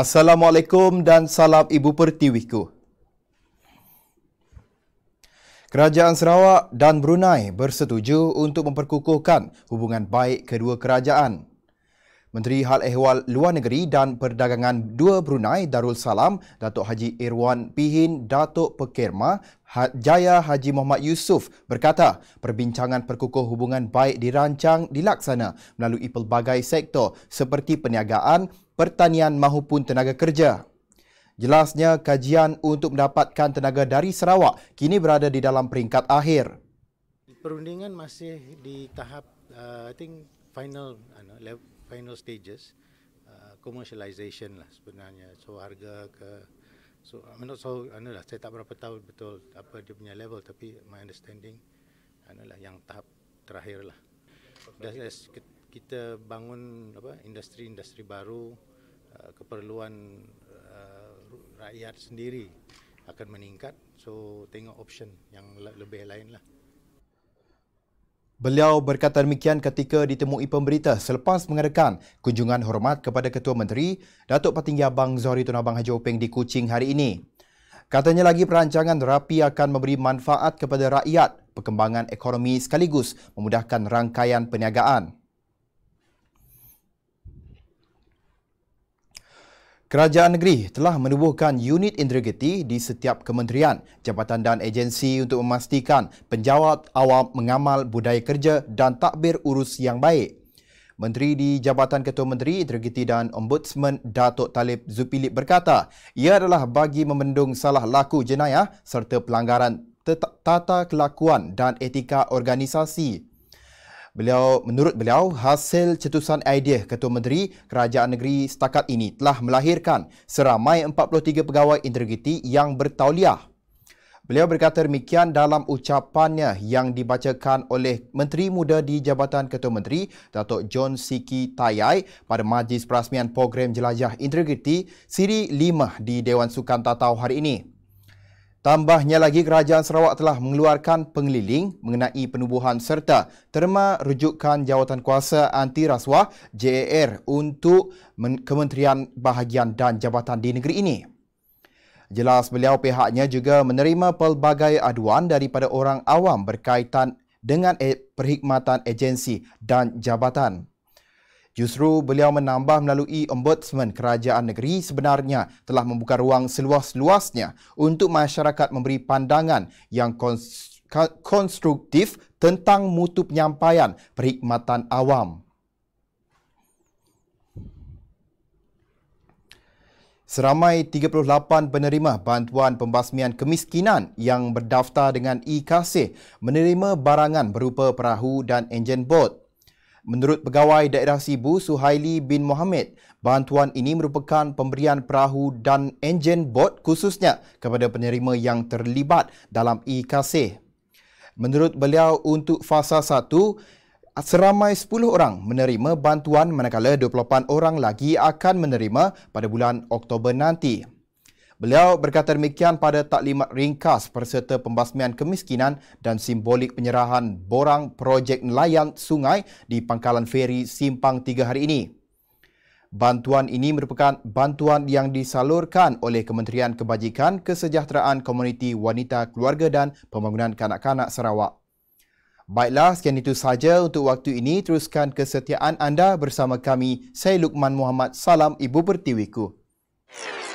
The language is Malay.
Assalamualaikum dan salam Ibu Pertiwiku. Kerajaan Sarawak dan Brunei bersetuju untuk memperkukuhkan hubungan baik kedua kerajaan. Menteri Hal Ehwal Luar Negeri dan Perdagangan Dua Brunei Darul Salam, Datuk Haji Irwan Pihin, Datuk Pekirma ha-, Jaya Haji Muhammad Yusuf berkata perbincangan perkukuh hubungan baik dirancang dilaksana melalui pelbagai sektor seperti perniagaan, pertanian mahupun tenaga kerja. Jelasnya kajian untuk mendapatkan tenaga dari Sarawak kini berada di dalam peringkat akhir. Perundingan masih di tahap uh, I think final uh, level final stages uh, commercialization lah sebenarnya. So harga ke so I'm not so anulah saya tak berapa tahu betul apa dia punya level tapi my understanding anulah yang tahap terakhir lah. Okay. kita bangun apa industri-industri baru uh, keperluan uh, rakyat sendiri akan meningkat so tengok option yang lebih lain lah. Beliau berkata demikian ketika ditemui pemberita selepas mengadakan kunjungan hormat kepada Ketua Menteri Datuk Patinggi Abang Zohri Tun Abang Haji Openg di Kuching hari ini. Katanya lagi perancangan RAPI akan memberi manfaat kepada rakyat, perkembangan ekonomi sekaligus memudahkan rangkaian perniagaan. Kerajaan negeri telah menubuhkan unit integriti di setiap kementerian, jabatan dan agensi untuk memastikan penjawat awam mengamal budaya kerja dan takbir urus yang baik. Menteri di Jabatan Ketua Menteri Integriti dan Ombudsman Datuk Talib Zupilip berkata, ia adalah bagi membendung salah laku jenayah serta pelanggaran tata kelakuan dan etika organisasi. Beliau menurut beliau hasil cetusan idea Ketua Menteri Kerajaan Negeri setakat ini telah melahirkan seramai 43 pegawai integriti yang bertauliah. Beliau berkata demikian dalam ucapannya yang dibacakan oleh Menteri Muda di Jabatan Ketua Menteri Datuk John Siki Tayai pada Majlis Perasmian Program Jelajah Integriti Siri 5 di Dewan Sukan Tatau hari ini. Tambahnya lagi kerajaan Sarawak telah mengeluarkan pengeliling mengenai penubuhan serta terma rujukan jawatan kuasa anti rasuah JAR untuk Kementerian Bahagian dan Jabatan di negeri ini. Jelas beliau pihaknya juga menerima pelbagai aduan daripada orang awam berkaitan dengan eh, perkhidmatan agensi dan jabatan. Justru beliau menambah melalui Ombudsman Kerajaan Negeri sebenarnya telah membuka ruang seluas-luasnya untuk masyarakat memberi pandangan yang konstruktif tentang mutu penyampaian perkhidmatan awam. Seramai 38 penerima bantuan pembasmian kemiskinan yang berdaftar dengan e-kasih menerima barangan berupa perahu dan enjin bot Menurut pegawai daerah Sibu, Suhaili bin Mohamed, bantuan ini merupakan pemberian perahu dan enjin bot khususnya kepada penerima yang terlibat dalam IKC. Menurut beliau, untuk fasa 1, seramai 10 orang menerima bantuan manakala 28 orang lagi akan menerima pada bulan Oktober nanti. Beliau berkata demikian pada taklimat ringkas perserta pembasmian kemiskinan dan simbolik penyerahan borang projek nelayan sungai di pangkalan feri Simpang Tiga hari ini. Bantuan ini merupakan bantuan yang disalurkan oleh Kementerian Kebajikan Kesejahteraan Komuniti Wanita Keluarga dan Pembangunan Kanak-Kanak Sarawak. Baiklah, sekian itu sahaja untuk waktu ini. Teruskan kesetiaan anda bersama kami. Saya Lukman Muhammad. Salam Ibu Pertiwiku. Yeah.